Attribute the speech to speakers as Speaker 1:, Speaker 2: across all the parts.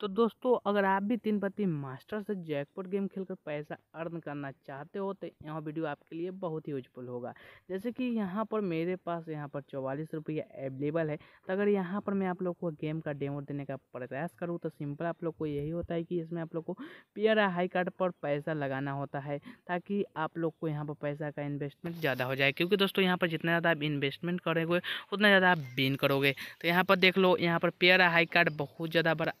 Speaker 1: तो दोस्तों अगर आप भी तीन पति मास्टर से जैकपॉट गेम खेलकर पैसा अर्न करना चाहते हो तो यह वीडियो आपके लिए बहुत ही यूजफुल होगा जैसे कि यहाँ पर मेरे पास यहाँ पर चौवालीस रुपया अवेलेबल है तो अगर यहाँ पर मैं आप लोग को गेम का डेमो देने का प्रयास करूँ तो सिंपल आप लोग को यही होता है कि इसमें आप लोग को पेयर हाई कार्ड पर पैसा लगाना होता है ताकि आप लोग को यहाँ पर पैसा का इन्वेस्टमेंट ज़्यादा हो जाए क्योंकि दोस्तों यहाँ पर जितना ज़्यादा आप इन्वेस्टमेंट करोगे उतना ज़्यादा आप विन करोगे तो यहाँ पर देख लो यहाँ पर पेयर हाई कार्ड बहुत ज़्यादा बड़ा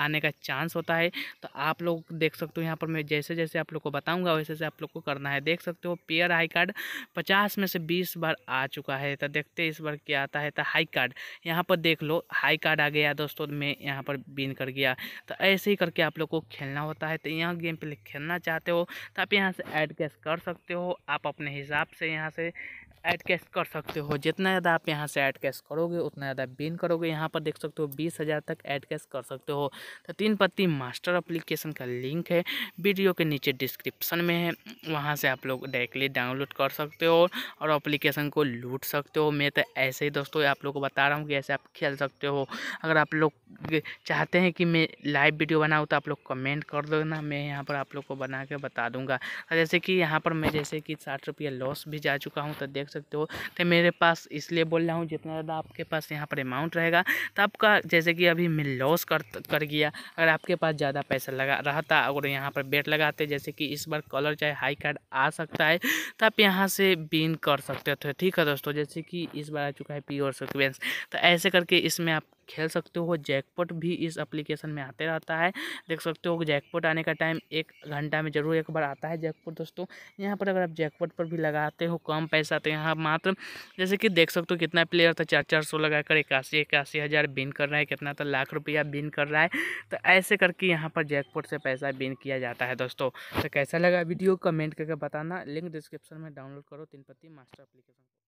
Speaker 1: आने का चांस होता है तो आप लोग देख सकते हो यहाँ पर मैं जैसे जैसे आप लोग को बताऊँगा वैसे जैसे आप लोग को करना है देख सकते हो पेयर हाई कार्ड पचास में से बीस बार आ चुका है तो देखते इस बार क्या आता है तो हाई कार्ड यहाँ पर देख लो हाई कार्ड आ गया दोस्तों मैं यहाँ पर बिन कर गया तो ऐसे ही करके आप लोग को खेलना होता है तो यहाँ गेम पे खेलना चाहते हो तो आप यहाँ से ऐड कैश कर सकते हो आप अपने हिसाब से यहाँ से ऐड कैश कर सकते हो जितना ज़्यादा आप यहाँ से ऐड कैश करोगे उतना ज़्यादा बिन करोगे यहाँ पर देख सकते हो बीस हज़ार तक ऐड कैश कर सकते हो तो तीन पत्ती मास्टर अप्लीकेशन का लिंक है वीडियो के नीचे डिस्क्रिप्शन में है वहाँ से आप लोग डायरेक्टली डाउनलोड कर सकते हो और अप्लीकेशन को लूट सकते हो मैं तो ऐसे ही दोस्तों आप लोग को बता रहा हूँ कि ऐसे आप खेल सकते हो अगर आप लोग चाहते हैं कि मैं लाइव वीडियो बनाऊँ तो आप लोग कमेंट कर दो ना मैं यहाँ पर आप लोग को बना के बता दूँगा जैसे कि यहाँ पर मैं जैसे कि साठ रुपया लॉस भी जा चुका हूँ तो देख सकते हो तो मेरे पास इसलिए बोल रहा हूँ जितना ज़्यादा आपके पास यहाँ पर अमाउंट रहेगा तो आपका जैसे कि अभी मैं लॉस कर कर गया किया अगर आपके पास ज़्यादा पैसा लगा रहता और यहाँ पर बेट लगाते जैसे कि इस बार कलर चाहे हाई कार्ड आ सकता है तो आप यहाँ से बिन कर सकते थे तो ठीक है दोस्तों जैसे कि इस बार आ चुका है प्योर सिक्वेंस तो ऐसे करके इसमें आप खेल सकते हो जैकपॉट भी इस एप्लीकेशन में आते रहता है देख सकते हो जैकपॉट आने का टाइम एक घंटा में ज़रूर एक बार आता है जैकपॉट दोस्तों यहाँ पर अगर आप जैकपॉट पर भी लगाते हो कम पैसा तो यहाँ मात्र जैसे कि देख सकते हो कितना प्लेयर था चार चार सौ लगा कर इक्यासी इक्यासी हज़ार बिन कर रहा है कितना था तो लाख रुपया बिन कर रहा है तो ऐसे करके यहाँ पर जैकपॉट से पैसा बिन किया जाता है दोस्तों तो कैसा लगा वीडियो कमेंट करके बताना लिंक डिस्क्रिप्शन में डाउनलोड करो तिनपत्ती मास्टर अप्लीकेशन